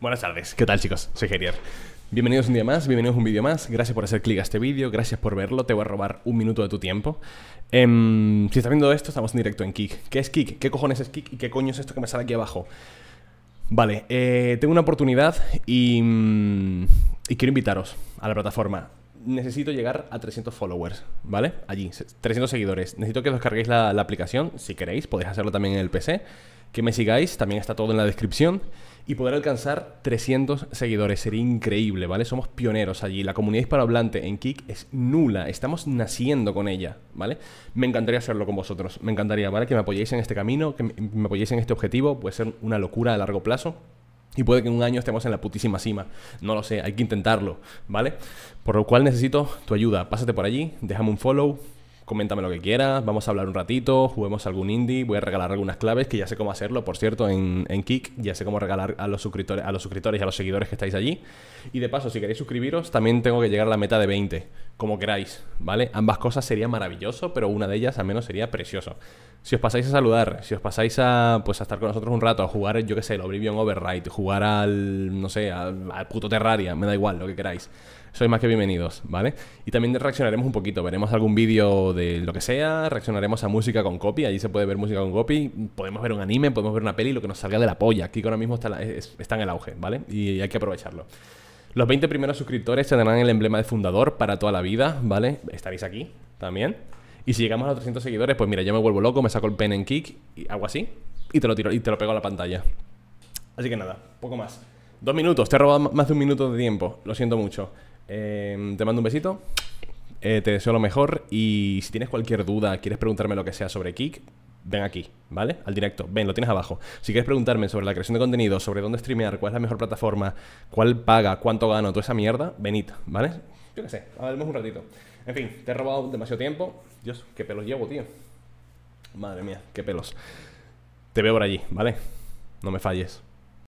Buenas tardes, ¿qué tal chicos? Soy Gerier. Bienvenidos un día más, bienvenidos a un vídeo más. Gracias por hacer clic a este vídeo, gracias por verlo. Te voy a robar un minuto de tu tiempo. Em, si estás viendo esto, estamos en directo en Kik. ¿Qué es Kik? ¿Qué cojones es Kik? ¿Y qué coño es esto que me sale aquí abajo? Vale, eh, tengo una oportunidad y, mm, y quiero invitaros a la plataforma necesito llegar a 300 followers, ¿vale? Allí, 300 seguidores. Necesito que os la, la aplicación, si queréis, podéis hacerlo también en el PC. Que me sigáis, también está todo en la descripción. Y poder alcanzar 300 seguidores sería increíble, ¿vale? Somos pioneros allí. La comunidad hispanohablante en Kik es nula. Estamos naciendo con ella, ¿vale? Me encantaría hacerlo con vosotros. Me encantaría, ¿vale? Que me apoyéis en este camino, que me apoyéis en este objetivo. Puede ser una locura a largo plazo. Y puede que en un año estemos en la putísima cima. No lo sé, hay que intentarlo, ¿vale? Por lo cual necesito tu ayuda. Pásate por allí, déjame un follow, coméntame lo que quieras, vamos a hablar un ratito, juguemos algún indie, voy a regalar algunas claves, que ya sé cómo hacerlo, por cierto, en, en Kik, ya sé cómo regalar a los suscriptores, a los suscriptores y a los seguidores que estáis allí. Y de paso, si queréis suscribiros, también tengo que llegar a la meta de 20, como queráis, ¿vale? Ambas cosas serían maravilloso, pero una de ellas al menos sería precioso. Si os pasáis a saludar, si os pasáis a, pues, a estar con nosotros un rato, a jugar, yo qué sé, el Oblivion Override, jugar al, no sé, al, puto Terraria, me da igual, lo que queráis sois más que bienvenidos, ¿vale? Y también reaccionaremos un poquito, veremos algún vídeo de lo que sea, reaccionaremos a música con copy, allí se puede ver música con copy, podemos ver un anime, podemos ver una peli, lo que nos salga de la polla, aquí ahora mismo está, está en el auge, ¿vale? Y hay que aprovecharlo. Los 20 primeros suscriptores tendrán el emblema de fundador para toda la vida, ¿vale? Estaréis aquí también. Y si llegamos a los 300 seguidores, pues mira, ya me vuelvo loco, me saco el pen en kick, y hago así, y te lo tiro, y te lo pego a la pantalla. Así que nada, poco más. Dos minutos, te he robado más de un minuto de tiempo, lo siento mucho. Em, te mando un besito, eh, te deseo lo mejor, y si tienes cualquier duda, quieres preguntarme lo que sea sobre kick, ven aquí, ¿vale? Al directo, ven, lo tienes abajo. Si quieres preguntarme sobre la creación de contenido, sobre dónde streamear, cuál es la mejor plataforma, cuál paga, cuánto gano, toda esa mierda, venid, ¿vale? Yo qué sé, hablemos un ratito. En fin, te he robado demasiado tiempo. Dios, qué pelos llevo, tío. Madre mía, qué pelos. Te veo por allí, ¿vale? No me falles.